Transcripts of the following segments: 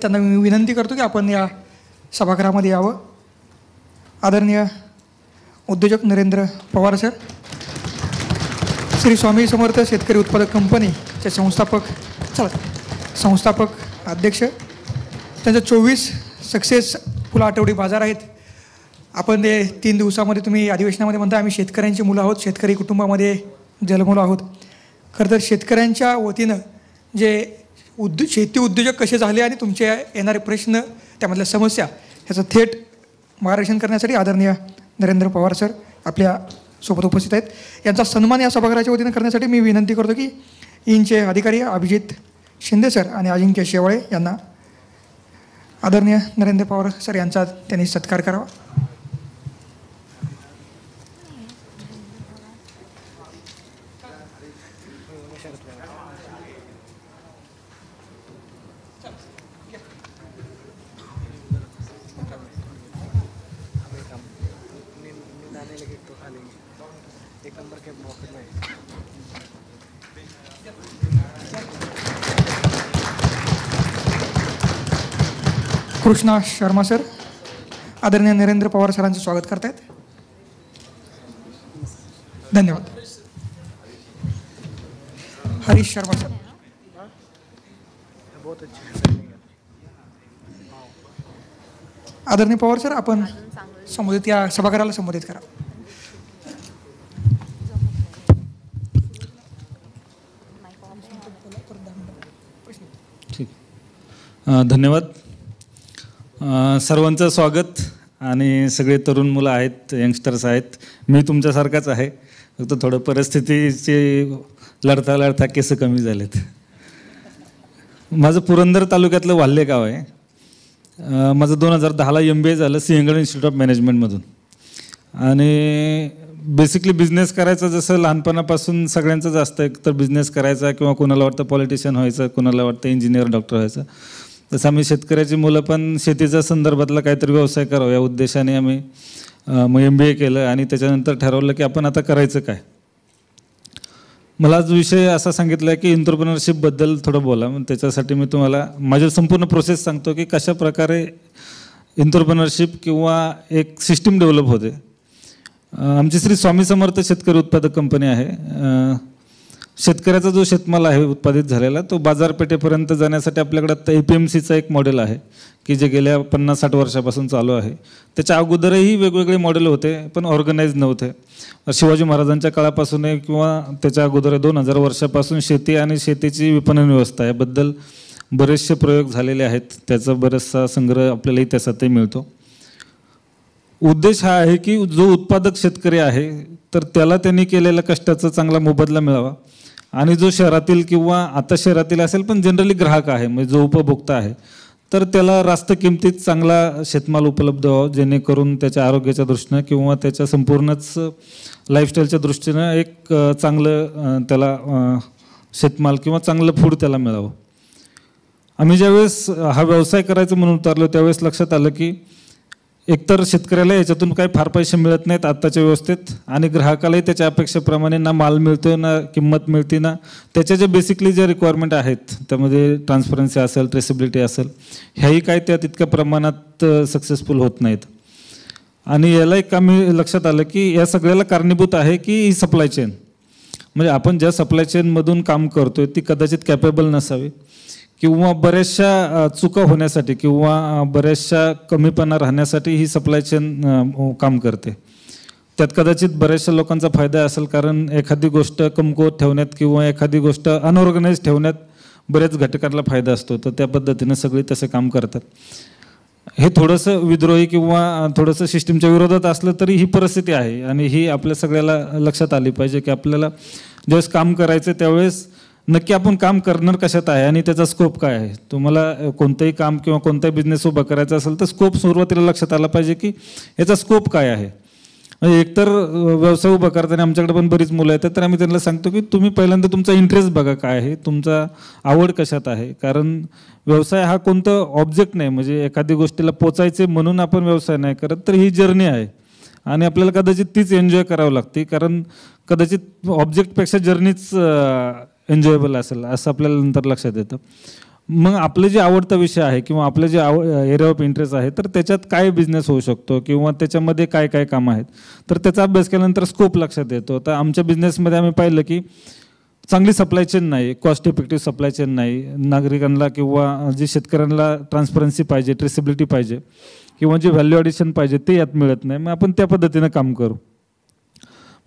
त्यांना मी विनंती करतो की आपण या सभागृहामध्ये यावं आदरणीय उद्योजक नरेंद्र पवार सर श्री स्वामी समर्थ शेतकरी उत्पादक कंपनीचे संस्थापक चला संस्थापक अध्यक्ष त्यांच्या चोवीस सक्सेस फुला आठवडी बाजार आहेत आपण ते तीन दिवसामध्ये तुम्ही अधिवेशनामध्ये म्हणता आम्ही शेतकऱ्यांची मुलं आहोत शेतकरी कुटुंबामध्ये जन्मलो आहोत खरं तर शेतकऱ्यांच्या वतीनं जे उद्यो शेती उद्योजक कसे झाले आणि तुमचे येणारे प्रश्न त्यामधल्या समस्या ह्याचं थेट मार्गदर्शन करण्यासाठी आदरणीय नरेंद्र पवार सर आपल्या सोबत उपस्थित आहेत यांचा सन्मान या सभागृहाच्या वतीनं करण्यासाठी मी विनंती करतो की इंचे अधिकारी अभिजित शिंदे सर आणि अजिंक्य शेवाळे यांना आदरणीय नरेंद्र पवार सर यांचा त्यांनी सत्कार करावा कृष्णा शर्मा सर आदरणीय नरेंद्र पवार सरांचं स्वागत करतायत धन्यवाद हरीश शर्मा सर आदरणीय पवार सर आपण संबोधित या सभागृहाला संबोधित करा ठीक धन्यवाद सर्वांचं स्वागत आणि सगळे तरुण मुलं आहेत यंगस्टर्स आहेत मी तुमच्यासारखाच आहे फक्त थोडं परिस्थितीचे लढता लढता केसं कमी झालेत माझं पुरंदर तालुक्यातलं वाल्हे गाव आहे माझं दोन हजार दहाला एम बी ए झालं सिंहगड इन्स्टिट्यूट ऑफ मॅनेजमेंटमधून आणि बेसिकली बिझनेस करायचा जसं लहानपणापासून सगळ्यांचंच असतं एक तर बिझनेस करायचा किंवा कोणाला वाटतं पॉलिटिशियन व्हायचं कोणाला वाटतं इंजिनियर डॉक्टर व्हायचं तसं आम्ही शेतकऱ्याची मुलं पण शेतीच्या संदर्भातला काहीतरी व्यवसाय करावा या उद्देशाने आम्ही मग एम बी ए केलं आणि त्याच्यानंतर ठरवलं की आपण आता करायचं काय मला आज विषय असा सांगितला आहे की इंटरप्रनरशिपबद्दल थोडं बोला मग त्याच्यासाठी मी तुम्हाला माझी संपूर्ण प्रोसेस सांगतो की कशा प्रकारे किंवा एक सिस्टीम डेव्हलप होते आमची श्री स्वामी समर्थ शेतकरी उत्पादक कंपनी आहे शेतकऱ्याचा जो शेतमाल आहे उत्पादित झालेला तो बाजारपेठेपर्यंत जाण्यासाठी आपल्याकडे आत्ता ए पी एम सीचं एक मॉडेल आहे की जे गेल्या पन्नास साठ वर्षापासून चालू आहे त्याच्या अगोदरही वेगवेगळे मॉडेल होते पण ऑर्गनाईज नव्हते शिवाजी महाराजांच्या काळापासून किंवा त्याच्या अगोदर दोन हजार वर्षापासून शेती आणि शेतीची विपणन व्यवस्था याबद्दल बरेचसे प्रयोग झालेले आहेत त्याचा बराचसा संग्रह आपल्यालाही त्यासाठी मिळतो उद्देश हा आहे की जो उत्पादक शेतकरी आहे तर त्याला त्यांनी केलेल्या कष्टाचा चांगला मोबदला मिळावा आणि जो शहरातील किंवा आता शहरातील असेल पण जनरली ग्राहक आहे म्हणजे जो उपभोक्ता आहे तर त्याला रास्त किमतीत चांगला शेतमाल उपलब्ध व्हावा जेणेकरून त्याच्या आरोग्याच्या दृष्टीनं किंवा त्याच्या संपूर्णच लाईफस्टाईलच्या दृष्टीनं एक चांगलं त्याला शेतमाल किंवा चांगलं फूड त्याला मिळावं आम्ही ज्यावेळेस हा व्यवसाय करायचं म्हणून उतरलो त्यावेळेस लक्षात आलं की एकतर शेतकऱ्याला याच्यातून काही फार पैसे मिळत नाहीत आत्ताच्या व्यवस्थेत आणि ग्राहकालाही त्याच्या अपेक्षेप्रमाणे ना माल मिळतो ना किंमत मिळते ना त्याच्या ज्या बेसिकली ज्या रिक्वायरमेंट आहेत त्यामध्ये ट्रान्सपरन्सी असेल ट्रेसिबिलिटी असेल ह्याही काय त्या तितक्या प्रमाणात सक्सेसफुल होत नाहीत आणि याला एक काम लक्षात आलं की या सगळ्याला कारणीभूत आहे की ही सप्लाय चेन म्हणजे आपण ज्या सप्लाय चेनमधून काम करतोय ती कदाचित कॅपेबल नसावी किंवा बऱ्याचशा चुका होण्यासाठी किंवा बऱ्याचशा कमीपणा राहण्यासाठी ही सप्लाय चेन हो, काम करते त्यात कदाचित बऱ्याचशा लोकांचा फायदा असेल कारण एखादी गोष्ट कमकुवत ठेवण्यात किंवा एखादी गोष्ट अनऑर्गनाईज ठेवण्यात बऱ्याच घटकांना फायदा असतो तर त्या पद्धतीने सगळी तसे काम करतात हे थोडंसं विद्रोही किंवा थोडंसं सिस्टीमच्या विरोधात असलं तरी ही परिस्थिती आहे आणि ही आपल्या सगळ्याला लक्षात आली पाहिजे की आपल्याला ज्यावेळेस काम करायचं त्यावेळेस नक्की आपण काम करणार कशात आहे आणि त्याचा स्कोप काय आहे तुम्हाला कोणतंही काम किंवा कोणताही बिझनेस उभा करायचा असेल तर स्कोप सुरुवातीला लक्षात आला पाहिजे की याचा स्कोप काय आहे म्हणजे एकतर व्यवसाय उभा करताना आमच्याकडे पण बरीच मुलं आहेत तर आम्ही त्यांना सांगतो की तुम्ही पहिल्यांदा तुमचा इंटरेस्ट बघा काय आहे तुमचा आवड कशात आहे कारण व्यवसाय हा कोणतं ऑब्जेक्ट नाही म्हणजे एखादी गोष्टीला पोचायचे म्हणून आपण व्यवसाय नाही करत तर ही जर्नी आहे आणि आपल्याला कदाचित तीच एन्जॉय करावं लागते कारण कदाचित ऑब्जेक्टपेक्षा जर्नीच एन्जॉयबल असेल असं आपल्याला नंतर लक्षात येतं मग आपलं जे आवडता विषय आहे किंवा आपलं जे आव एरिया ऑफ इंटरेस्ट आहे तर त्याच्यात काय बिझनेस होऊ शकतो किंवा त्याच्यामध्ये काय काय काम आहेत तर त्याचा अभ्यास केल्यानंतर स्कोप लक्षात येतो तर आमच्या बिझनेसमध्ये आम्ही पाहिलं की चांगली सप्लाय चेन नाही कॉस्ट इफेक्टिव्ह सप्लाय चेन नाही नागरिकांना किंवा जे शेतकऱ्यांना ट्रान्सपरन्सी पाहिजे ट्रेसिबिलिटी पाहिजे किंवा जे व्हॅल्यू ऑडिशन पाहिजे ते यात मिळत नाही मग आपण त्या पद्धतीनं काम करू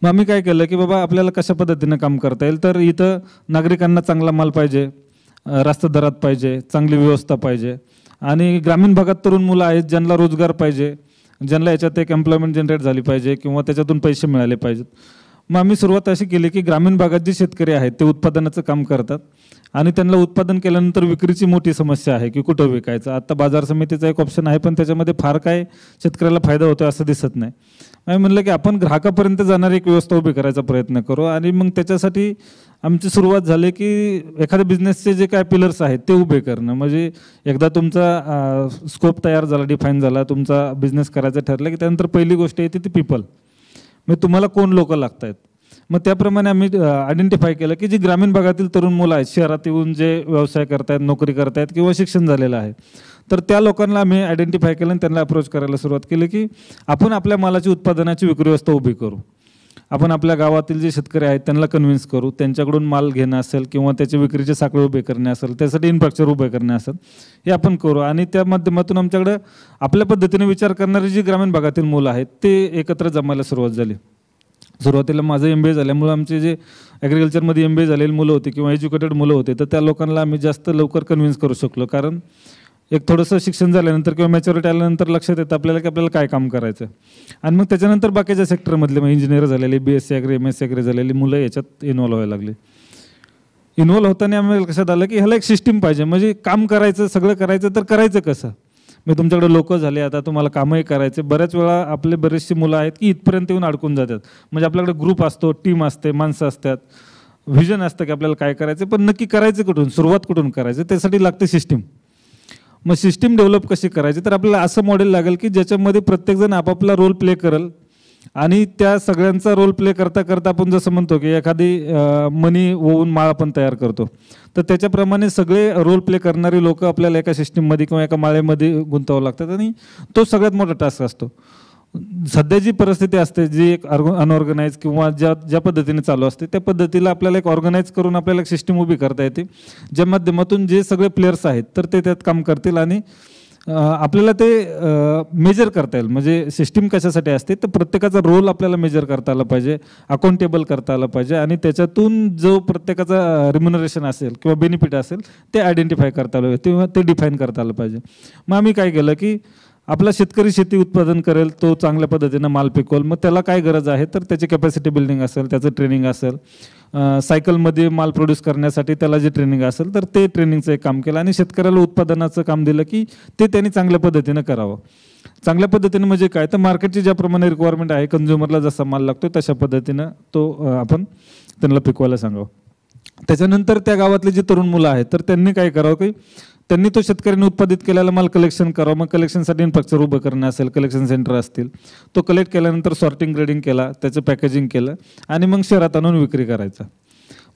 मग आम्ही काय केलं की बाबा आपल्याला कशा पद्धतीनं काम करता येईल तर इथं नागरिकांना चांगला माल पाहिजे रास्त दरात पाहिजे चांगली व्यवस्था पाहिजे आणि ग्रामीण भागात तरुण मुलं आहेत ज्यांना रोजगार पाहिजे ज्यांना याच्यात एक एम्प्लॉयमेंट जनरेट झाली पाहिजे किंवा त्याच्यातून पैसे मिळाले पाहिजेत मग आम्ही सुरुवात अशी केली की ग्रामीण भागात जे शेतकरी आहेत ते उत्पादनाचं काम करतात आणि त्यांना उत्पादन केल्यानंतर विक्रीची मोठी समस्या आहे की कुठं विकायचं आता बाजार समितीचा एक ऑप्शन आहे पण त्याच्यामध्ये फार काय शेतकऱ्याला फायदा होतो असं दिसत नाही आम्ही म्हणलं की आपण ग्राहकापर्यंत जाणारी एक व्यवस्था उभी करायचा प्रयत्न करू आणि मग त्याच्यासाठी आमची सुरुवात झाली की एखाद्या बिझनेसचे जे काय पिलर्स आहेत ते उभे करणं म्हणजे एकदा तुमचा स्कोप तयार झाला डिफाईन झाला तुमचा बिझनेस करायचा ठरला की त्यानंतर पहिली गोष्ट येते ती पीपल मग म्हणजे तुम्हाला कोण लोक लागत आहेत मग त्याप्रमाणे आम्ही आयडेंटिफाय केलं की जी ग्रामीण भागातील तरुण मुलं आहेत शहरात येऊन जे व्यवसाय करतायत नोकरी करतायत किंवा शिक्षण झालेलं आहे तर त्या लोकांना आम्ही आयडेंटिफाय केलं आणि त्यांना अप्रोच करायला सुरुवात केली की आपण आपल्या मालाची उत्पादनाची विक्री व्यवस्था उभी करू आपण आपल्या गावातील जे शेतकरी आहेत त्यांना कन्व्हिन्स करू त्यांच्याकडून माल घेणं असेल किंवा त्याचे विक्रीचे साखळे उभे करणे असेल त्यासाठी इन्फ्रास्ट्रक्चर उभे करणे असेल हे आपण करू आणि त्या माध्यमातून आमच्याकडे आपल्या पद्धतीने विचार करणारी जी ग्रामीण भागातील मुलं आहेत ते एकत्र जमायला सुरुवात झाली सुरुवातीला माझं एम बी ए झाल्यामुळं आमचे जे ॲग्रिकल्चरमध्ये एम बी ए झालेले मुलं होती किंवा एज्युकेटेड मुलं होते तर त्या लोकांना आम्ही जास्त लवकर कन्व्हिन्स करू शकलो कारण एक थोडंसं शिक्षण झाल्यानंतर किंवा मॅच्युरिटी आल्यानंतर लक्षात येतं आपल्याला की आपल्याला काय काम करायचं आणि मग त्याच्यानंतर बाकीच्या सेक्टरमधले मग इंजिनियर झालेले बी एस सी अग्रे एम एस सी अग्रे झालेली मुलं याच्यात इन्वॉल्व्ह व्हायला लागली इन्व्हॉल्व होताना आम्हाला लक्षात आलं की ह्याला एक सिस्टीम पाहिजे म्हणजे काम करायचं सगळं करायचं तर करायचं कसं मी तुमच्याकडे लोक झाले आता तुम्हाला कामही करायचे बऱ्याच वेळा आपले बरेचसे मुलं आहेत की इथपर्यंत येऊन अडकून जातात म्हणजे आपल्याकडे ग्रुप असतो टीम असते माणसं असतात व्हिजन असतं की आपल्याला काय करायचं पण नक्की करायचं कुठून सुरुवात कुठून करायचं त्यासाठी लागते सिस्टीम मग सिस्टीम डेव्हलप कशी करायची तर आपल्याला असं मॉडेल लागेल की ज्याच्यामध्ये प्रत्येकजण आपापला रोल प्ले करेल आणि त्या सगळ्यांचा रोल प्ले करता करता आपण जसं म्हणतो की एखादी मनी ओवून माळ आपण तयार करतो तर त्याच्याप्रमाणे सगळे रोल प्ले करणारी लोक आपल्याला एका सिस्टीममध्ये किंवा एका माळेमध्ये गुंतवावं लागतात आणि तो सगळ्यात मोठा टास्क असतो सध्या जी परिस्थिती असते जी एक अनऑर्गनाईज किंवा ज्या ज्या पद्धतीने चालू असते त्या पद्धतीला आपल्याला एक ऑर्गनाईज करून आपल्याला एक सिस्टीम उभी करता येते ज्या माध्यमातून जे सगळे प्लेयर्स आहेत तर ते त्यात काम करतील आणि आपल्याला ते मेजर करता येईल म्हणजे सिस्टीम कशासाठी असते तर प्रत्येकाचा रोल आपल्याला मेजर करता आला पाहिजे अकाउंटेबल करता आला पाहिजे आणि त्याच्यातून जो प्रत्येकाचा रिम्युनरेशन असेल किंवा बेनिफिट असेल ते आयडेंटिफाय करता आलं किंवा ते डिफाईन करता आलं पाहिजे मग आम्ही काय केलं की आपला शेतकरी शेती उत्पादन करेल तो चांगल्या पद्धतीनं माल पिकवेल मग त्याला काय गरज आहे तर त्याची कॅपॅसिटी बिल्डिंग असेल त्याचं ट्रेनिंग असेल सायकलमध्ये माल प्रोड्यूस करण्यासाठी त्याला जे ट्रेनिंग असेल तर ते ट्रेनिंगचं एक काम केलं आणि शेतकऱ्याला उत्पादनाचं काम दिलं की ते त्यांनी चांगल्या पद्धतीनं करावं चांगल्या पद्धतीनं म्हणजे काय तर मार्केटची ज्याप्रमाणे रिक्वायरमेंट आहे कंझ्युमरला जसा माल लागतो तशा पद्धतीनं तो आपण त्यांना पिकवायला सांगावं त्याच्यानंतर त्या गावातले जे तरुण मुलं आहेत तर त्यांनी काय करावं की त्यांनी तो शेतकऱ्यांनी उत्पादित केलेला माल कलेक्शन करावा मग कलेक्शनसाठी इन्फ्रास्ट्रक्चर उभं करणं असेल कलेक्शन सेंटर असतील तो कलेक्ट केल्यानंतर सॉर्टिंग ग्रेडिंग केला त्याचं पॅकेजिंग केलं आणि मग शहरात आणून विक्री करायचा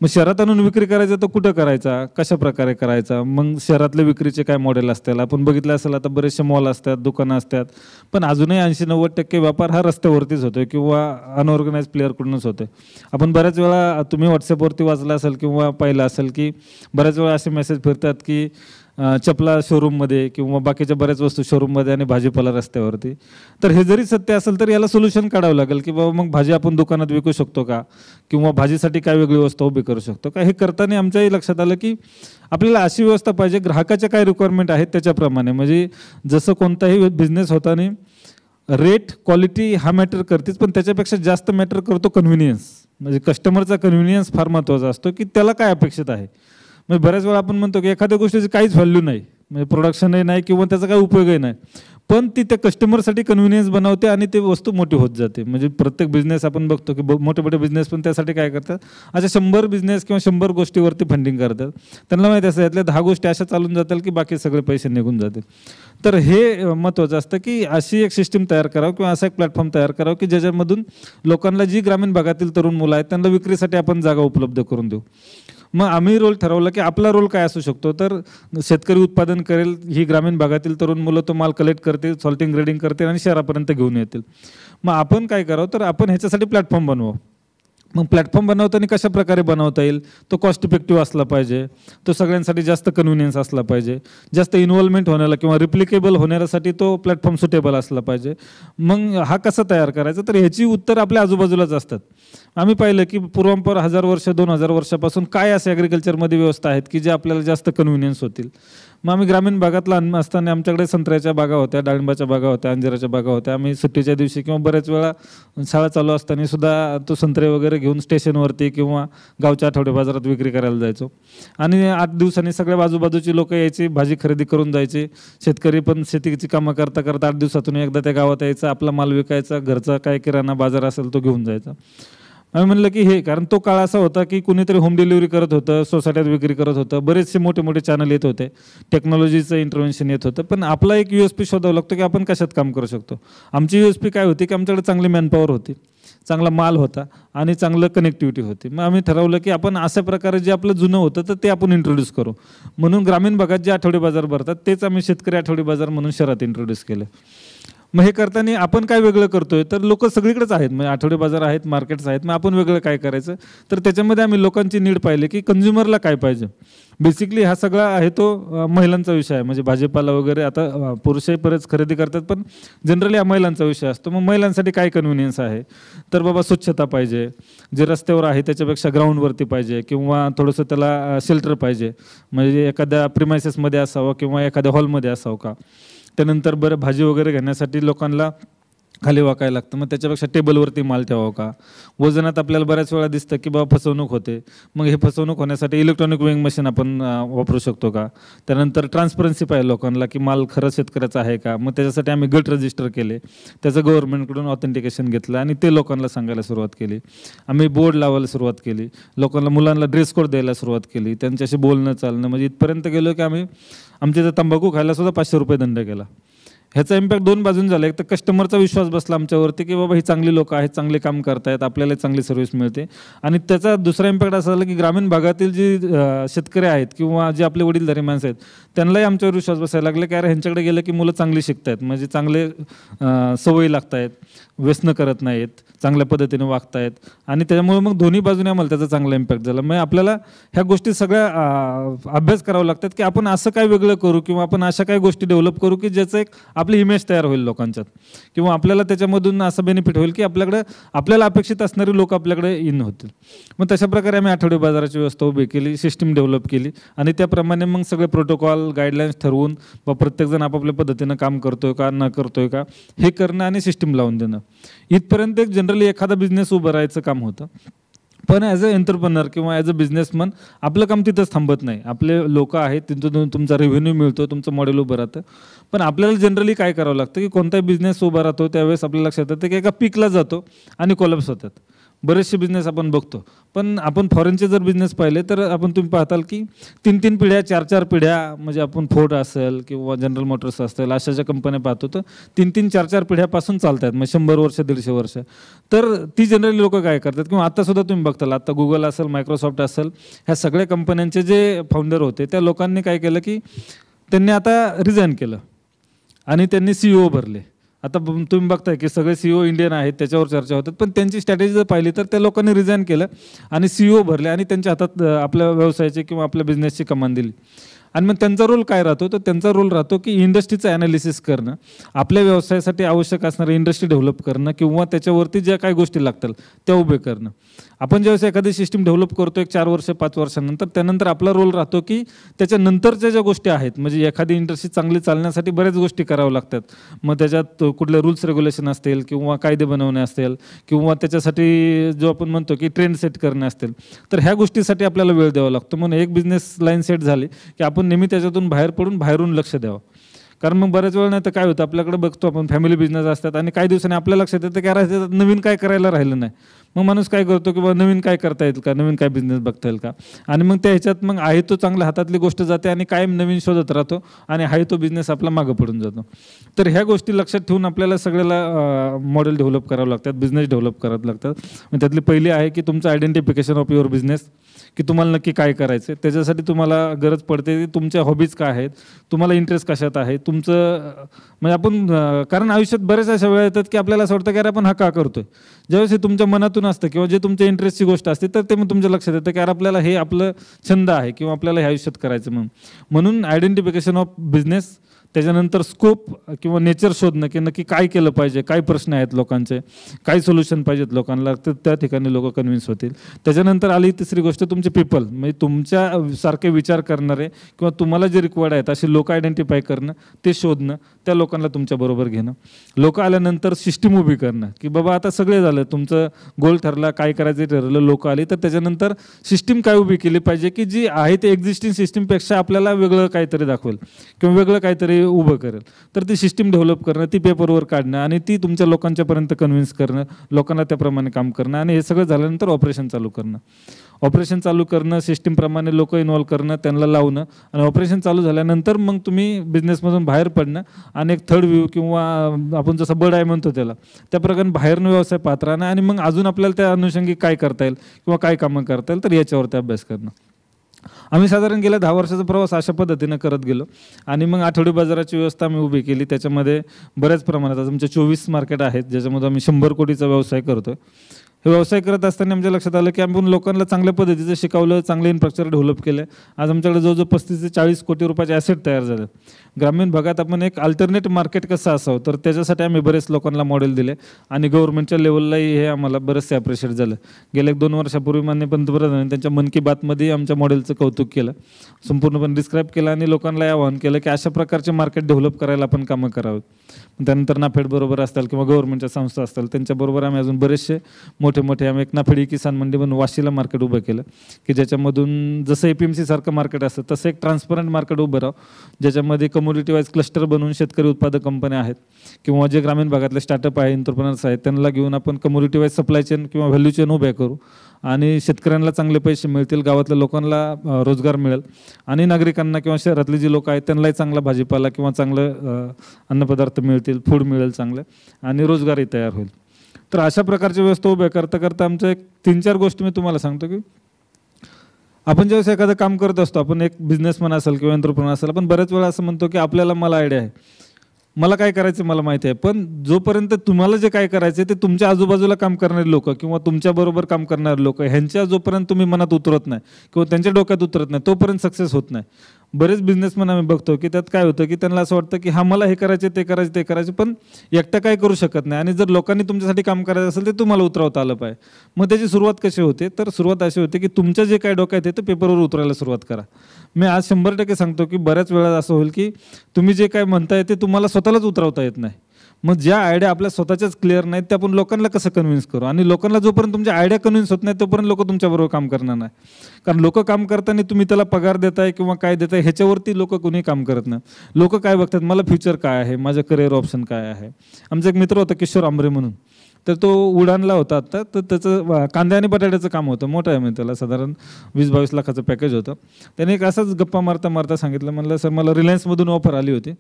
मग शहरात आणून विक्री करायचा तर कुठं करायचा कशा प्रकारे करायचा मग शहरातले विक्रीचे काय मॉडेल असतील आपण बघितलं असेल आता बरेचसे मॉल असतात दुकानं असतात पण अजूनही ऐंशी नव्वद टक्के व्यापार हा रस्त्यावरतीच होतो किंवा अनऑर्गनाईज प्लेअरकडूनच होतो आपण बऱ्याच वेळा तुम्ही व्हॉट्सअपवरती वाचला असेल किंवा पाहिलं असेल की बऱ्याच वेळा असे मेसेज फिरतात की चपला शोरूममध्ये किंवा बाकीच्या बऱ्याच वस्तू शोरूममध्ये आणि भाजीपाला रस्त्यावरती तर हे जरी सत्य असेल तर याला सोल्युशन काढावं लागेल की बाबा मग भाजी आपण दुकानात विकू शकतो का किंवा भाजीसाठी काय वेगळी व्यवस्था उभी करू शकतो का हे करताना आमच्याही लक्षात आलं की आपल्याला अशी व्यवस्था पाहिजे ग्राहकाच्या काय रिक्वायरमेंट आहेत त्याच्याप्रमाणे म्हणजे जसं कोणताही बिझनेस होताना रेट क्वालिटी हा मॅटर करतेच पण त्याच्यापेक्षा जास्त मॅटर करतो कन्व्हिनियन्स म्हणजे कस्टमरचा कन्व्हिनियन्स फार महत्त्वाचा असतो की त्याला काय अपेक्षित आहे म्हणजे बऱ्याच वेळा आपण म्हणतो की एखाद्या गोष्टीचं काहीच व्हॅल्यू नाही म्हणजे प्रोडक्शनही नाही किंवा त्याचा काही उपयोगही नाही पण ती त्या कस्टमरसाठी कन्व्हिनियन्स बनवते आणि ते वस्तू मोठी होत जाते म्हणजे प्रत्येक बिझनेस आपण बघतो की मोठे मोठे बिझनेस पण त्यासाठी काय करतात अशा शंभर बिझनेस किंवा शंभर गोष्टीवरती फंडिंग करतात त्यांना माहिती असतं यातल्या दहा गोष्टी अशा चालून जातात की बाकी सगळे पैसे निघून जातील तर हे महत्त्वाचं असतं की अशी एक सिस्टीम तयार करावं किंवा असा एक प्लॅटफॉर्म तयार करावं की ज्याच्यामधून लोकांना जी ग्रामीण भागातील तरुण मुलं आहेत त्यांना विक्रीसाठी आपण जागा उपलब्ध करून देऊ मग आम्ही रोल ठरवला की आपला रोल काय असू शकतो तर शेतकरी उत्पादन करेल ही ग्रामीण भागातील तरुण मुलं तो माल कलेक्ट करतील सॉल्टिंग ग्रेडिंग करतील आणि शहरापर्यंत घेऊन येतील मग आपण काय करावं तर आपण ह्याच्यासाठी प्लॅटफॉर्म बनवू मग प्लॅटफॉर्म बनवताना कशा प्रकारे बनवता येईल तो कॉस्ट इफेक्टिव्ह असला पाहिजे तो सगळ्यांसाठी जास्त कन्व्हिनियन्स असला पाहिजे जास्त इन्व्हॉल्वमेंट होण्याला किंवा रिप्लिकेबल होण्यासाठी तो प्लॅटफॉर्म सुटेबल असला पाहिजे मग हा कसा तयार करायचा तर ह्याची उत्तर आपल्या आजूबाजूलाच असतात आम्ही पाहिलं की पूर्वांपर हजार वर्ष दोन हजार वर्षापासून काय असे ॲग्रिकल्चरमध्ये व्यवस्था आहेत की जे आपल्याला जास्त कन्व्हिनियन्स होतील मग आम्ही ग्रामीण भागात लहान असताना आमच्याकडे संत्र्याच्या बागा होत्या डाळिंबाच्या बागा होत्या अंजिराच्या बागा होत्या आम्ही सुट्टीच्या दिवशी किंवा बऱ्याच वेळा शाळा चालू असताना सुद्धा तो संत्रे वगैरे घेऊन स्टेशनवरती किंवा गावच्या आठवडे बाजारात विक्री करायला जायचो आणि आठ दिवसांनी सगळ्या बाजूबाजूची लोकं यायची भाजी खरेदी करून जायची शेतकरी पण शेतीची कामं करता करता आठ दिवसातून एकदा त्या गावात यायचा आपला माल विकायचा घरचा काय किराणा बाजार असेल तो घेऊन जायचा आम्ही म्हणलं की हे कारण तो काळ असा होता की कुणीतरी होम डिलिव्हरी करत होतं सोसायट्यात विक्री करत होतं बरेचसे मोठे मोठे चॅनल येत होते टेक्नॉलॉजीचं इंटरव्हेन्शन येत होतं पण आपला एक यू एस पी शोधावं लागतो की आपण कशात काम करू शकतो आमची यू एस पी काय होती की आमच्याकडे चांगली मॅनपॉवर होती चांगला माल होता आणि चांगलं कनेक्टिव्हिटी होती मग आम्ही ठरवलं की आपण अशा प्रकारे जे आपलं जुनं होतं तर ते आपण इंट्रोड्यूस करू म्हणून ग्रामीण भागात जे आठवडे बाजार भरतात तेच आम्ही शेतकरी आठवडे बाजार म्हणून शहरात इंट्रोड्यूस केलं मग हे करताना आपण काय वेगळं करतोय तर लोक सगळीकडेच आहेत म्हणजे आठवडे बाजार आहेत मार्केट्स आहेत मग आपण वेगळं काय करायचं तर त्याच्यामध्ये आम्ही लोकांची नीड पाहिली की कन्झ्युमरला काय पाहिजे बेसिकली हा सगळा आहे तो महिलांचा विषय आहे म्हणजे भाजीपाला वगैरे आता पुरुषही परत खरेदी करतात पण जनरली हा महिलांचा विषय असतो मग महिलांसाठी काय कन्व्हिनियन्स आहे तर बाबा स्वच्छता पाहिजे जे रस्त्यावर आहे त्याच्यापेक्षा ग्राउंडवरती पाहिजे किंवा थोडंसं त्याला शेल्टर पाहिजे म्हणजे एखाद्या प्रिमायसेसमध्ये असावं किंवा एखाद्या हॉलमध्ये असावं का त्यानंतर बरं भाजी वगैरे घेण्यासाठी लोकांना खाली वाकायला लागतं मग त्याच्यापेक्षा टेबलवरती माल ठेवावं का वजनात आपल्याला बऱ्याच वेळा दिसतं की बाबा फसवणूक होते मग हे फसवणूक होण्यासाठी इलेक्ट्रॉनिक वेईंग मशीन आपण वापरू शकतो का त्यानंतर ट्रान्सपरन्सी पाहिजे लोकांना की माल खरं शेतकऱ्याचा आहे का मग त्याच्यासाठी आम्ही गट रजिस्टर केले त्याचं गव्हर्नमेंटकडून ऑथेंटिकेशन घेतलं आणि ते लोकांना सांगायला सुरुवात केली आम्ही बोर्ड लावायला सुरुवात केली लोकांना मुलांना ड्रेस कोड द्यायला सुरुवात केली त्यांच्याशी बोलणं चालणं म्हणजे इथपर्यंत गेलो की आम्ही आमच्या तंबाखू खायला सुद्धा पाचशे रुपये दंड केला ह्याचा इम्पॅक्ट दोन बाजून झाला एक तर कस्टमरचा विश्वास बसला आमच्यावरती की बाबा ही चांगली लोक आहेत चांगले काम करतायत आपल्याला चांगली सर्व्हिस मिळते आणि त्याचा दुसरा इम्पॅक्ट असा झाला की ग्रामीण भागातील जी शेतकरी आहेत किंवा जे आपले वडीलधारी माणसं आहेत त्यांनाही आमच्यावर विश्वास बसायला लागले की अरे ह्यांच्याकडे गेलं की मुलं चांगली शिकतायत म्हणजे चांगले सवयी लागत आहेत व्यसन करत नाहीत चांगल्या पद्धतीने वागतायत आणि त्याच्यामुळे मग दोन्ही बाजूने आम्हाला त्याचा चांगला इम्पॅक्ट झाला मग आपल्याला ह्या गोष्टी सगळ्या अभ्यास करावं लागतात की आपण असं काय वेगळं करू किंवा आपण अशा काय गोष्टी डेव्हलप करू की ज्याचं एक आपली इमेज तयार होईल लोकांच्यात किंवा आपल्याला त्याच्यामधून असं बेनिफिट होईल की आपल्याकडे आपल्याला अपेक्षित असणारे लोक आपल्याकडे इन होतील मग तशा प्रकारे आम्ही आठवडे बाजाराची व्यवस्था उभी केली सिस्टीम डेव्हलप केली आणि त्याप्रमाणे मग सगळे प्रोटोकॉल गाईडलाईन्स ठरवून व प्रत्येकजण आपापल्या पद्धतीनं काम करतोय का न करतोय का हे करणं आणि सिस्टीम लावून देणं इथपर्यंत एक जनरली एखादा बिझनेस उभं राहायचं काम होतं पण ॲज अ एंटरप्रनर किंवा ॲज अ बिझनेसमन आपलं काम तिथंच थांबत नाही आपले लोक आहेत तिथून तुमचा रेव्हेन्यू मिळतो तुमचं मॉडेल उभं राहतं पण आपल्याला जनरली काय करावं लागतं की कोणताही बिझनेस उभा राहतो त्यावेळेस आपल्याला लक्षात येतं की एका पीकला जातो आणि कोलॅप्स होतात बरेचसे बिझनेस आपण बघतो पण आपण फॉरेनचे जर बिझनेस पाहिले तर आपण तुम्ही पाहताल की तीन तीन पिढ्या चार चार पिढ्या म्हणजे आपण फोर्ड असेल किंवा जनरल मोटर्स असेल अशा ज्या कंपन्या पाहतो तर तीन तीन चार चार पिढ्यापासून चालत आहेत मग म्हणजे शंभर वर्ष दीडशे वर्ष तर ती जनरली लोक काय करतात किंवा आत्तासुद्धा तुम्ही बघताल आत्ता गुगल असेल मायक्रोसॉफ्ट असेल ह्या सगळ्या कंपन्यांचे जे फाउंडर होते त्या लोकांनी काय केलं की त्यांनी आता रिझाईन केलं आणि त्यांनी सीईओ e भरले आता तुम्ही बघताय की सगळे सीईओ इंडियन e आहेत त्याच्यावर चर्चा होतात पण त्यांची स्ट्रॅटेजी जर पाहिली तर त्या लोकांनी रिझाईन केलं आणि सीईओ e भरले आणि त्यांच्या हातात आपल्या व्यवसायाची किंवा आपल्या बिझनेसची कमान दिली आणि मग त्यांचा रोल काय राहतो तर त्यांचा रोल राहतो की इंडस्ट्रीचं ॲनालिसिस करणं आपल्या व्यवसायासाठी आवश्यक असणारी इंडस्ट्री डेव्हलप करणं किंवा त्याच्यावरती ज्या काही गोष्टी लागतात त्या उभे करणं आपण ज्यावेळेस एखादी सिस्टीम डेव्हलप करतो एक चार वर्ष पाच वर्षानंतर त्यानंतर आपला रोल राहतो की त्याच्यानंतरच्या ज्या गोष्टी आहेत म्हणजे एखादी इंडस्ट्री चांगली चालण्यासाठी बऱ्याच गोष्टी कराव्या लागतात मग त्याच्यात कुठले रूल्स रेग्युलेशन असतील किंवा कायदे बनवणे असतील किंवा त्याच्यासाठी जो आपण म्हणतो की ट्रेंड सेट करणे असतील तर ह्या गोष्टीसाठी आपल्याला वेळ द्यावा लागतो म्हणून एक बिझनेस लाईन सेट झाली की आपण नेहमी त्याच्यातून बाहेर पडून बाहेरून लक्ष द्यावं कारण मग बऱ्याच वेळ नाही तर काय होतं आपल्याकडे बघतो आपण फॅमिली बिझनेस असतात आणि काही दिवसांनी आपल्या लक्षात येतं की अरे नवीन काय करायला राहिलं नाही मग माणूस काय करतो की बाबा नवीन काय करता येईल का नवीन काय बिझनेस बघता येईल का आणि मग त्या ह्याच्यात मग आहे तो चांगल्या हातातली गोष्ट जाते आणि कायम नवीन शोधत राहतो आणि आहे तो बिझनेस आपला मागं पडून जातो तर ह्या गोष्टी लक्षात ठेवून आपल्याला सगळ्याला मॉडेल डेव्हलप करावं लागतात बिझनेस डेव्हलप करावं लागतात मग त्यातली पहिली आहे की तुमचं आयडेंटिफिकेशन ऑफ युअर बिझनेस की तुम्हाला नक्की काय करायचं आहे त्याच्यासाठी तुम्हाला गरज पडते की तुमच्या हॉबीज काय आहेत तुम्हाला इंटरेस्ट कशात आहे तुमचं म्हणजे आपण कारण आयुष्यात बरेच अशा वेळा येतात की आपल्याला असं वाटतं की अरे आपण हा का करतोय ज्यावेळेस तुमच्या मनातून असतं किंवा जे तुमच्या इंटरेस्टची गोष्ट असते तर ते मग तुमच्या लक्षात येतं की आपल्याला हे आपलं छंद आहे किंवा आपल्याला हे आयुष्यात करायचं म्हणून म्हणून आयडेंटिफिकेशन ऑफ बिझनेस त्याच्यानंतर स्कोप किंवा नेचर शोधणं की नक्की काय केलं पाहिजे काय प्रश्न आहेत लोकांचे काय सोल्युशन पाहिजेत लोकांना तर त्या ठिकाणी लोक कन्व्हिन्स होतील त्याच्यानंतर आली तिसरी गोष्ट तुमचे पीपल म्हणजे तुमच्या सारखे विचार करणारे किंवा तुम्हाला जे रिक्वायर्ड आहेत असे लोक आयडेंटिफाय करणं ते शोधणं त्या लोकांना तुमच्याबरोबर घेणं लोक आल्यानंतर सिस्टीम उभी करणं की बाबा आता सगळे झालं तुमचं गोल ठरला काय करायचं ठरलं लोक आली तर त्याच्यानंतर सिस्टीम काय उभी केली पाहिजे की जी आहे ते एक्झिस्टिंग सिस्टीमपेक्षा आपल्याला वेगळं काहीतरी दाखवेल किंवा वेगळं काहीतरी उभं करेल तर ती सिस्टीम डेव्हलप करणं ती पेपरवर काढणं आणि ती तुमच्या लोकांच्यापर्यंत कन्व्हिन्स करणं लोकांना त्याप्रमाणे काम करणं आणि हे सगळं झाल्यानंतर ऑपरेशन चालू करणं ऑपरेशन चालू करणं सिस्टीमप्रमाणे लोक इन्व्हॉल्व्ह करणं त्यांना लावणं आणि ऑपरेशन चालू झाल्यानंतर मग तुम्ही बिझनेसमधून बाहेर पडणं आणि एक थर्ड व्ह्यू किंवा आपण जसं बर्ड आहे म्हणतो त्याला त्याप्रकारे प्रकारे बाहेरनं व्यवसाय पात्र आणि मग अजून आपल्याला त्या अनुषंगी काय करता येईल किंवा काय कामं करता येईल तर याच्यावरती अभ्यास करणं आम्ही साधारण गेल्या दहा वर्षाचा प्रवास अशा पद्धतीनं करत गेलो आणि मग आठवडी बाजाराची व्यवस्था आम्ही उभी केली त्याच्यामध्ये बऱ्याच प्रमाणात आज आमच्या चोवीस मार्केट आहेत ज्याच्यामध्ये आम्ही शंभर कोटीचा व्यवसाय करतो हे व्यवसाय करत असताना आमच्या लक्षात आलं की आम्ही लोकांना चांगल्या पद्धतीचं शिकवलं चांगलं इन्फ्रास्ट्रक्चर डेव्हलप केलं आज आमच्याकडे जवळजवळ पस्तीस ते चाळीस कोटी रुपयाचे ॲसेट तयार झाले ग्रामीण भागात आपण एक अल्टरनेट मार्केट कसं असावं तर त्याच्यासाठी आम्ही बरेच लोकांना मॉडेल दिले आणि गव्हर्नमेंटच्या लेवललाही हे आम्हाला बरेचसे अप्रिशिएट झालं गेल्या दोन वर्षापूर्वी मान्य पंतप्रधानांनी त्यांच्या मन की बातमध्येही आमच्या मॉडेलचं कौतुक केलं संपूर्णपणे डिस्क्राईब केलं आणि लोकांना आवाहन केलं की अशा प्रकारचे मार्केट डेव्हलप करायला आपण कामं करावं त्यानंतर नाफेड बरोबर असतील किंवा गव्हर्नमेंटच्या संस्था असतात त्यांच्याबरोबर आम्ही अजून बरेचसे मोठे मोठे आम्ही एक नाफेडी किसान मंडी म्हणून वाशीला मार्केट उभं केलं की ज्याच्यामधून जसं ए पी एम सीसारखं मार्केट असतं तसं एक ट्रान्सपरंट मार्केट उभं राहू ज्याच्यामध्ये कम कम्युनिटी वाईज क्लस्टर बनवून शेतकरी उत्पादक कंपन्या आहेत किंवा जे ग्रामीण भागातले स्टार्टअप आहे इंटरप्रनर्स आहेत त्यांना घेऊन आपण कम्युनिटी वाईज सप्लाय चेन किंवा व्हॅल्यू चेन उभ्या करू आणि शेतकऱ्यांना चांगले पैसे मिळतील गावातल्या लोकांना रोजगार मिळेल आणि नागरिकांना किंवा शहरातले जे लोक आहेत त्यांनाही चांगला भाजीपाला किंवा चांगलं अन्नपदार्थ मिळतील फूड मिळेल चांगलं आणि रोजगारही तयार होईल तर अशा प्रकारची व्यवस्था उभ्या करता करता आमच्या एक तीन चार गोष्टी मी तुम्हाला सांगतो की आपण ज्यावेळेस एखादं काम करत असतो आपण एक बिझनेसमॅन असेल किंवा यंत्रप्रमाण असेल आपण बऱ्याच वेळा असं म्हणतो की आपल्याला मला आयडिया आहे मला काय करायचं मला माहिती आहे पण जोपर्यंत तुम्हाला जे काय करायचं ते तुमच्या आजूबाजूला काम करणारे लोक किंवा तुमच्याबरोबर काम करणारे लोक ह्यांच्या जोपर्यंत तुम्ही मनात उतरत नाही किंवा त्यांच्या डोक्यात उतरत नाही तोपर्यंत सक्सेस होत नाही बरेच बिझनेसमॅन आम्ही बघतो की त्यात काय होतं की त्यांना असं वाटतं की हा मला हे करायचे ते करायचे ते करायचे पण एकटा काय करू शकत नाही आणि जर लोकांनी तुमच्यासाठी काम करायचं असेल ते तुम्हाला उतरवता आलं पाहिजे मग त्याची सुरुवात कशी होते तर सुरुवात अशी होते की तुमच्या जे काय डोक्यात आहे ते पेपरवर उतरायला सुरुवात करा मी आज शंभर टक्के सांगतो की बऱ्याच वेळा असं होईल की तुम्ही जे काय म्हणताय ते तुम्हाला स्वतःलाच उतरवता येत नाही मग ज्या आयडिया आपल्या स्वतःच्याच क्लिअर नाहीत त्या आपण लोकांना कसं कन्व्हिन्स करू आणि लोकांना जोपर्यंत तुमच्या आयडिया कन्व्हिन्स होत नाही तोपर्यंत लोक तुमच्याबरोबर काम करणार नाही कारण लोक काम करताना तुम्ही त्याला पगार देताय किंवा काय देताय ह्याच्यावरती लोक कोणी काम करत नाही लोक काय बघतात मला फ्युचर काय आहे माझं करिअर ऑप्शन काय आहे आमचा एक मित्र होता किशोर आंबरे म्हणून तर तो उडानला होता आता तर त्याचं कांदे आणि बटाट्याचं काम होतं मोठं आहे म्हणजे त्याला साधारण वीस बावीस लाखाचं पॅकेज होतं त्याने एक असंच गप्पा मारता मारता सांगितलं म्हणलं सर मला रिलायन्समधून ऑफर आली होती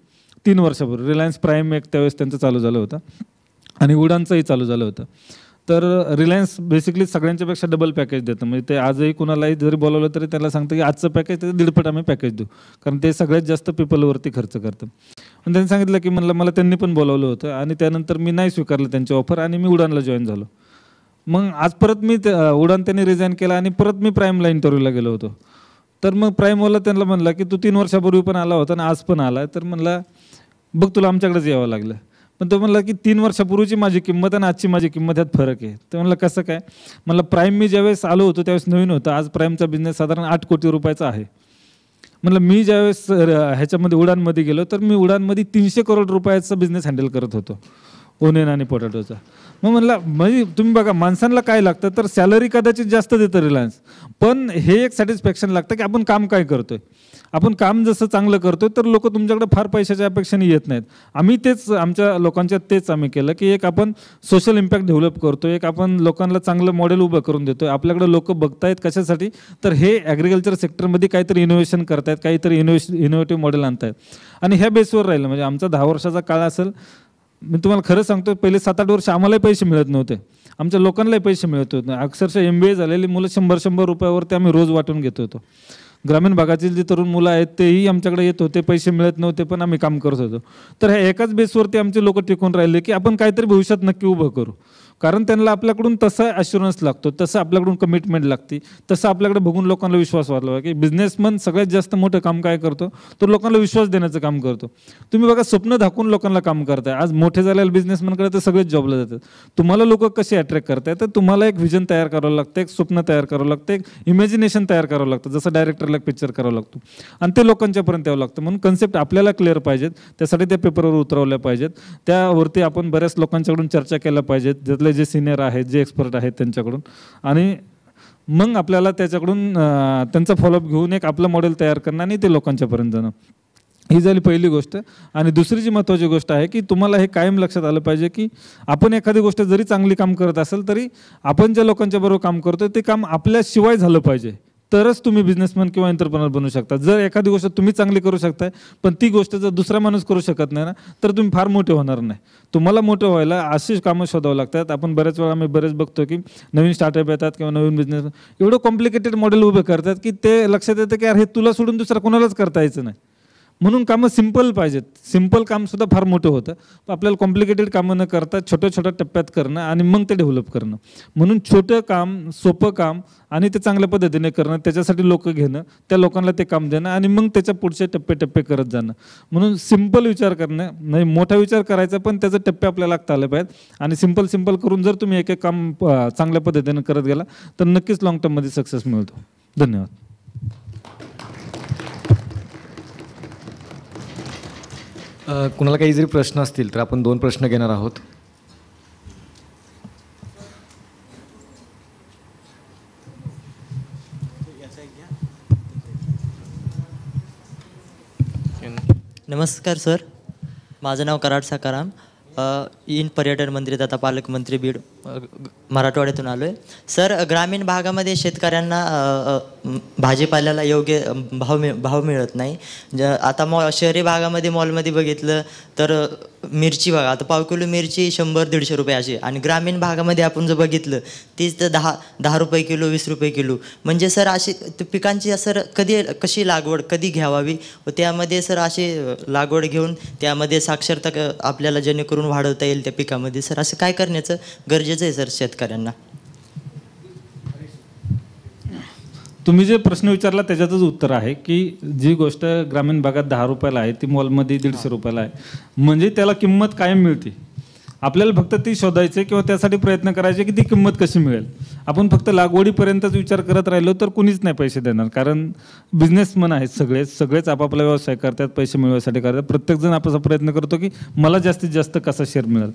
तीन वर्षापूर्वी रिलायन्स प्राईम एक त्यावेळेस त्यांचं चालू झालं होतं आणि उडानचंही चालू झालं होतं तर रिलायन्स बेसिकली सगळ्यांच्यापेक्षा डबल पॅकेज देतं म्हणजे ते आजही कुणालाही जरी बोलावलं तरी त्याला सांगतं की आजचं पॅकेज ते दीडपट आम्ही पॅकेज देऊ कारण ते सगळ्यात जास्त पीपलवरती खर्च करतं पण त्यांनी सांगितलं की म्हणलं मला त्यांनी पण बोलावलं होतं आणि त्यानंतर मी नाही स्वीकारलं त्यांची ऑफर आणि मी उडानला जॉईन झालो मग आज परत मी उडान त्यांनी रिझाईन केला आणि परत मी प्राईमला इंटरव्ह्यूला गेलो होतो तर मग प्राईमवाला त्यांना म्हणलं की तू तीन वर्षापूर्वी पण आला होता आणि आज पण आला तर म्हणला बघ तुला आमच्याकडेच यावं लागलं पण तो म्हणला की तीन वर्षापूर्वीची माझी किंमत आणि आजची माझी किंमत यात फरक आहे तर म्हणलं कसं काय म्हणलं प्राईम मी ज्यावेळेस आलो होतो त्यावेळेस नवीन होतं आज प्राईमचा बिझनेस साधारण आठ कोटी रुपयाचा आहे म्हणलं मी ज्यावेळेस ह्याच्यामध्ये उडानमध्ये गेलो तर मी उडानमध्ये तीनशे करोड रुपयाचा बिझनेस हँडल करत होतो ओनियन आणि पोटॅटोचा मग म्हणला म्हणजे तुम्ही बघा माणसांना काय लागतं तर सॅलरी कदाचित जास्त देतं रिलायन्स पण हे एक सॅटिस्फॅक्शन लागतं की आपण काम काय करतोय आपण काम जसं चांगलं करतोय तर लोक तुमच्याकडे फार पैशाच्या अपेक्षाने येत नाहीत आम्ही तेच आमच्या लोकांच्या तेच आम्ही केलं की एक आपण सोशल इम्पॅक्ट डेव्हलप करतो एक आपण लोकांना चांगलं मॉडेल उभं करून देतोय आपल्याकडे लोक बघतायत कशासाठी तर हे ॲग्रिकल्चर सेक्टरमध्ये काहीतरी इनोव्हेशन करतायत काहीतरी इनोव्हेश इनोव्हेटिव्ह मॉडेल आणतायत आणि ह्या बेसवर राहिलं म्हणजे आमचा दहा वर्षाचा काळ असेल मी तुम्हाला खरं सांगतो पहिले सात आठ वर्ष आम्हालाही पैसे मिळत नव्हते आमच्या लोकांनाही पैसे मिळत होते अक्षरशः एम बी ए झालेली मुलं शंभर शंभर रुपयावरती आम्ही रोज वाटून घेत होतो ग्रामीण भागातील जे तरुण मुलं आहेत तेही आमच्याकडे येत होते पैसे मिळत नव्हते पण आम्ही काम करत होतो तर ह्या एकाच बेसवरती आमचे लोक टिकून राहिले की आपण काहीतरी भविष्यात नक्की उभं करू कारण त्यांना आपल्याकडून तसा अश्युरन्स लागतो तसं आपल्याकडून कमिटमेंट लागते तसं आपल्याकडे बघून लोकांना विश्वास वाटला की बिझनेसमॅन सगळ्यात जास्त मोठं काम काय करतो तो लोकांना विश्वास देण्याचं काम करतो तुम्ही बघा स्वप्न दाखवून लोकांना काम करताय आज मोठे झालेले बिझनेसमॅनकडे तर सगळेच जॉबला जातात तुम्हाला लोक कसे अट्रॅक्ट करताय तर तुम्हाला एक व्हिजन तयार करावं लागतं एक स्वप्न तयार करावं लागतं एक इमॅजिनेशन तयार करावं लागतं जसं डायरेक्टरला पिक्चर करावं लागतो आणि ते लोकांच्यापर्यंत यावं लागतं म्हणून कन्सेप्ट आपल्याला क्लिअर पाहिजेत त्यासाठी त्या पेपरवर उतरवल्या पाहिजेत त्यावरती आपण बऱ्याच लोकांच्याकडून चर्चा केल्या पाहिजेत आपले जे सिनियर आहेत जे एक्सपर्ट आहेत त्यांच्याकडून आणि मग आपल्याला त्याच्याकडून त्यांचा फॉलोअप घेऊन एक आपलं मॉडेल तयार करणं आणि ते लोकांच्यापर्यंत जाणं ही झाली पहिली गोष्ट आणि दुसरी जी महत्वाची गोष्ट आहे की तुम्हाला हे कायम लक्षात आलं पाहिजे की आपण एखादी गोष्ट जरी चांगली काम करत असेल तरी आपण ज्या लोकांच्या बरोबर काम करतो ते काम आपल्याशिवाय झालं पाहिजे तरच तुम्ही बिझनेसमॅन किंवा एंटरप्रनर बनू शकता जर एखादी गोष्ट तुम्ही चांगली करू शकताय पण ती गोष्ट जर दुसरा माणूस करू शकत नाही ना तर तुम्ही फार मोठे होणार नाही तुम्हाला मोठे व्हायला अशीच कामं शोधावं लागतात आपण बऱ्याच वेळा आम्ही बरेच बघतो की नवीन स्टार्टअप येतात किंवा नवीन बिझनेस एवढं कॉम्प्लिकेटेड मॉडेल उभे करतात की ते लक्षात येतं की अरे हे तुला सोडून दुसरा कोणालाच करता यायचं नाही म्हणून कामं सिम्पल पाहिजेत सिम्पल कामसुद्धा फार मोठं होतं आपल्याला कॉम्प्लिकेटेड कामं न करता छोट्या छोट्या टप्प्यात करणं आणि मग ते डेव्हलप करणं म्हणून छोटं काम सोपं काम आणि ते चांगल्या पद्धतीने करणं त्याच्यासाठी लोकं घेणं त्या लोकांना ते काम देणं आणि मग त्याच्या पुढचे टप्पे टप्पे करत जाणं म्हणून सिम्पल विचार करणं नाही मोठा विचार करायचा पण त्याचं टप्पे आपल्याला लागता आले पाहिजेत आणि सिम्पल सिम्पल करून जर तुम्ही एक एक काम चांगल्या पद्धतीने करत गेला तर नक्कीच लॉंग टर्ममध्ये सक्सेस मिळतो धन्यवाद कुणाला काही जरी प्रश्न असतील तर आपण दोन प्रश्न घेणार आहोत नमस्कार सर माझं नाव कराड साकाराम इन पर्यटन मंत्री तथा पालकमंत्री बीड मराठवाड्यातून आलो आहे सर ग्रामीण भागामध्ये शेतकऱ्यांना भाजीपाल्याला योग्य भाव मिळ भाव मिळत नाही ज आता मॉ शहरी भागामध्ये मॉलमध्ये बघितलं तर मिरची बघा आता पाव किलो मिरची शंभर दीडशे रुपये अशी आणि ग्रामीण भागामध्ये आपण जर बघितलं तीच तर दहा दहा रुपये किलो वीस रुपये किलो म्हणजे सर अशी पिकांची सर कधी कशी लागवड कधी घ्यावावी व त्यामध्ये सर अशी लागवड घेऊन त्यामध्ये साक्षरता आपल्याला जेणेकरून वाढवता येईल त्या पिकामध्ये सर असं काय करण्याचं गरजे गरजेचं आहे सर शेतकऱ्यांना तुम्ही जे प्रश्न विचारला त्याच्यातच उत्तर आहे की जी गोष्ट ग्रामीण भागात दहा रुपयाला आहे ती मॉलमध्ये दीडशे रुपयाला आहे म्हणजे त्याला किंमत कायम मिळते आपल्याला फक्त ती शोधायचे किंवा त्यासाठी प्रयत्न करायचे की ती किंमत कशी मिळेल आपण फक्त लागवडीपर्यंतच विचार करत राहिलो तर कुणीच नाही पैसे देणार कारण बिझनेसमन आहेत सगळेच सगळेच आपापला व्यवसाय करतात पैसे मिळवण्यासाठी करतात प्रत्येकजण आपण प्रयत्न करतो की मला जास्तीत जास्त कसा शेअर मिळेल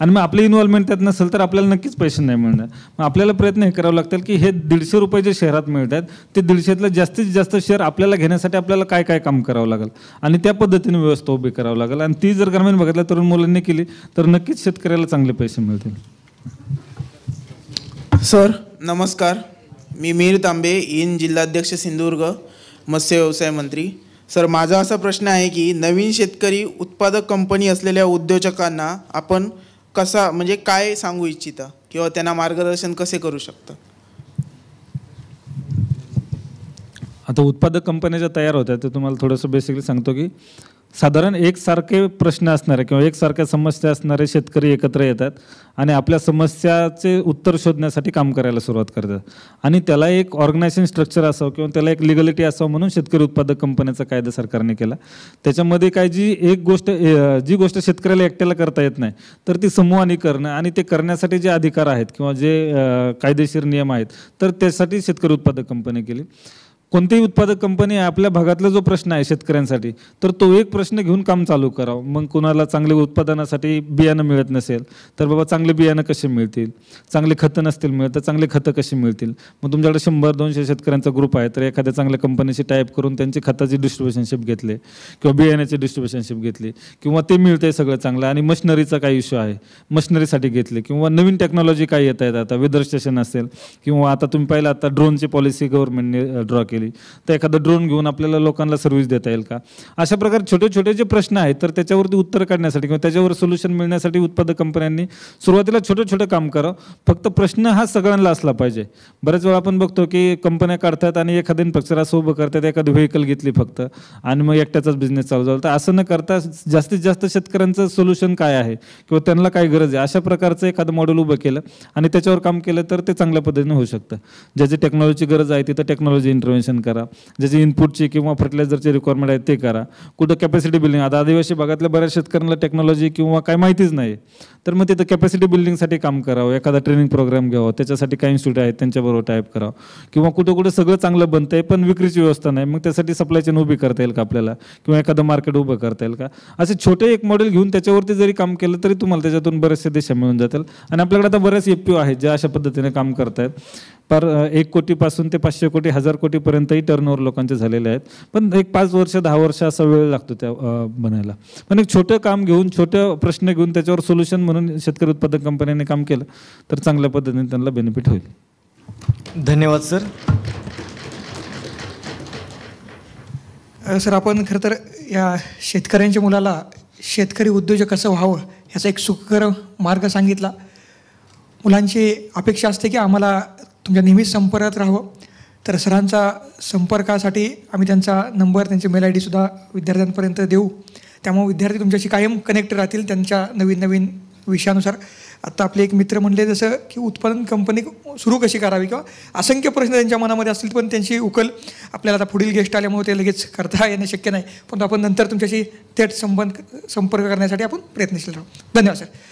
आणि मग आपली इन्व्हॉल्वमेंट त्यात नसेल तर आपल्याला नक्कीच पैसे नाही मिळणार मग आपल्याला प्रयत्न हे करावे लागतील की हे दीडशे रुपये जे शहरात मिळत आहेत ते दीडशेतलं जास्तीत जास्त शेअर आपल्याला घेण्यासाठी आपल्याला काय काय काम करावं लागेल आणि त्या पद्धतीने व्यवस्था उभी करावं लागेल आणि ती जर ग्रामीण बघितल्या तरुण मुलांनी केली तर नक्कीच शेतकऱ्याला चांगले पैसे मिळतील सर नमस्कार मी मीर तांबे इन जिल्हाध्यक्ष सिंधुदुर्ग मत्स्य व्यवसाय मंत्री सर माझा असा प्रश्न आहे की नवीन शेतकरी उत्पादक कंपनी असलेल्या उद्योजकांना आपण कसा म्हणजे काय सांगू इच्छिता किंवा त्यांना मार्गदर्शन कसे करू शकता आता उत्पादक कंपन्या ज्या तयार होत्या ते तुम्हाला थोडंसं बेसिकली सांगतो की साधारण एकसारखे प्रश्न असणारे किंवा एकसारख्या समस्या असणारे शेतकरी एकत्र येतात आणि आपल्या समस्याचे उत्तर शोधण्यासाठी काम करायला सुरुवात करतात आणि त्याला एक ऑर्गनायझेशन स्ट्रक्चर असावं किंवा त्याला एक लिगलिटी असावं म्हणून शेतकरी उत्पादक कंपन्याचा कायदा सरकारने केला त्याच्यामध्ये काय जी एक गोष्ट जी गोष्ट शेतकऱ्याला एकट्याला करता येत नाही तर ती समूहाने करणं आणि ते करण्यासाठी जे अधिकार आहेत किंवा जे कायदेशीर नियम आहेत तर त्यासाठी शेतकरी उत्पादक कंपनी केली कोणतीही उत्पादक कंपनी आपल्या भागातला जो प्रश्न आहे शेतकऱ्यांसाठी तर तो एक प्रश्न घेऊन काम चालू करावं मग कुणाला चांगले उत्पादनासाठी बियाणं मिळत नसेल तर बाबा चांगले बियाणं कसे मिळतील चांगले खतं नसतील मिळत तर चांगले खतं कशी मिळतील मग तुमच्याकडे शंभर दोनशे शेतकऱ्यांचा ग्रुप आहे तर एखाद्या चांगल्या कंपनीशी टाईप करून त्यांची खताची डिस्ट्रिब्युशनशिप घेतले किंवा बियाण्याची डिस्ट्रिब्युशनशिप घेतली किंवा ते मिळते सगळं चांगलं आणि मशनरीचा काय इश्यू आहे मशनरीसाठी घेतले किंवा नवीन टेक्नॉलॉजी काय येत आहेत आता वेदर स्टेशन असेल किंवा आता तुम्ही पाहिलं आता ड्रोनची पॉलिसी गव्हर्नमेंटने ड्रॉ केली केली तर एखादं ड्रोन घेऊन आपल्याला लोकांना सर्व्हिस देता येईल का अशा प्रकारे छोटे छोटे जे प्रश्न आहेत तर त्याच्यावरती उत्तर काढण्यासाठी किंवा त्याच्यावर सोल्युशन मिळण्यासाठी उत्पादक कंपन्यांनी सुरुवातीला छोटं छोटं काम करावं फक्त प्रश्न हा सगळ्यांना असला पाहिजे बऱ्याच वेळा आपण बघतो की कंपन्या काढतात आणि एखाद्या पक्षर उभं करतात एखादं व्हेकल घेतली फक्त आणि मग एकट्याचाच बिझनेस चालू झाला तर असं न करता जास्तीत जास्त शेतकऱ्यांचं सोल्युशन काय आहे किंवा त्यांना काय गरज आहे अशा प्रकारचं एखादं मॉडेल उभं केलं आणि त्याच्यावर काम केलं तर ते चांगल्या पद्धतीने होऊ शकतं ज्याची टेक्नॉलॉजीची गरज आहे तिथं टेक्नॉलॉजी इंटरव्हेन्शन सिलेक्शन करा ज्याचे इनपुटचे किंवा फर्टिलायझरचे रिक्वायरमेंट आहे ते करा कुठं कॅपॅसिटी बिल्डिंग आता आदिवासी भागातल्या बऱ्याच शेतकऱ्यांना टेक्नॉलॉजी किंवा काय माहितीच नाही तर मग तिथं कॅपॅसिटी बिल्डिंगसाठी काम करावं एखादा ट्रेनिंग प्रोग्राम घ्यावं त्याच्यासाठी काही इन्स्टिट्यूट आहेत त्यांच्याबरोबर टाईप करावं किंवा कुठं कुठं सगळं चांगलं बनतं आहे पण विक्रीची व्यवस्था नाही मग त्यासाठी सप्लाय चेन उभी करता येईल का आपल्याला किंवा एखादं मार्केट उभं करता येईल का असे छोटे एक मॉडेल घेऊन त्याच्यावरती जरी काम केलं तरी तुम्हाला त्याच्यातून बरेचसे देशा मिळून जातील आणि आपल्याकडे आता बरेच एफ आहेत ज्या अशा पद्धतीने काम करतायत आहेत पर एक कोटीपासून ते पाचशे कोटी हजार कोटीपर्यंत आतापर्यंतही ओव्हर लोकांचे झालेले आहेत पण एक पाच वर्ष दहा वर्ष असा वेळ लागतो त्या बनायला पण एक छोटं काम घेऊन छोटं प्रश्न घेऊन त्याच्यावर सोल्युशन म्हणून शेतकरी उत्पादक कंपन्यांनी काम केलं तर चांगल्या पद्धतीने त्यांना बेनिफिट होईल धन्यवाद सर सर आपण खरं तर या शेतकऱ्यांच्या मुलाला शेतकरी उद्योजक कसं व्हावं याचा एक सुखकर मार्ग सांगितला मुलांची अपेक्षा असते की आम्हाला तुमच्या नेहमीच संपर्कात राहावं तर सरांचा संपर्कासाठी आम्ही त्यांचा नंबर त्यांची मेल आय डीसुद्धा विद्यार्थ्यांपर्यंत देऊ त्यामुळे विद्यार्थी तुमच्याशी कायम कनेक्ट राहतील त्यांच्या नवीन नवीन विषयानुसार आत्ता आपले एक मित्र म्हणले जसं की उत्पादन कंपनी सुरू कशी करावी किंवा असंख्य प्रश्न त्यांच्या मनामध्ये असतील पण त्यांची उकल आपल्याला आता पुढील गेस्ट आल्यामुळे ते लगेच करता येणं शक्य नाही पण आपण नंतर तुमच्याशी थेट संबंध संपर्क करण्यासाठी आपण प्रयत्नशील राहू धन्यवाद सर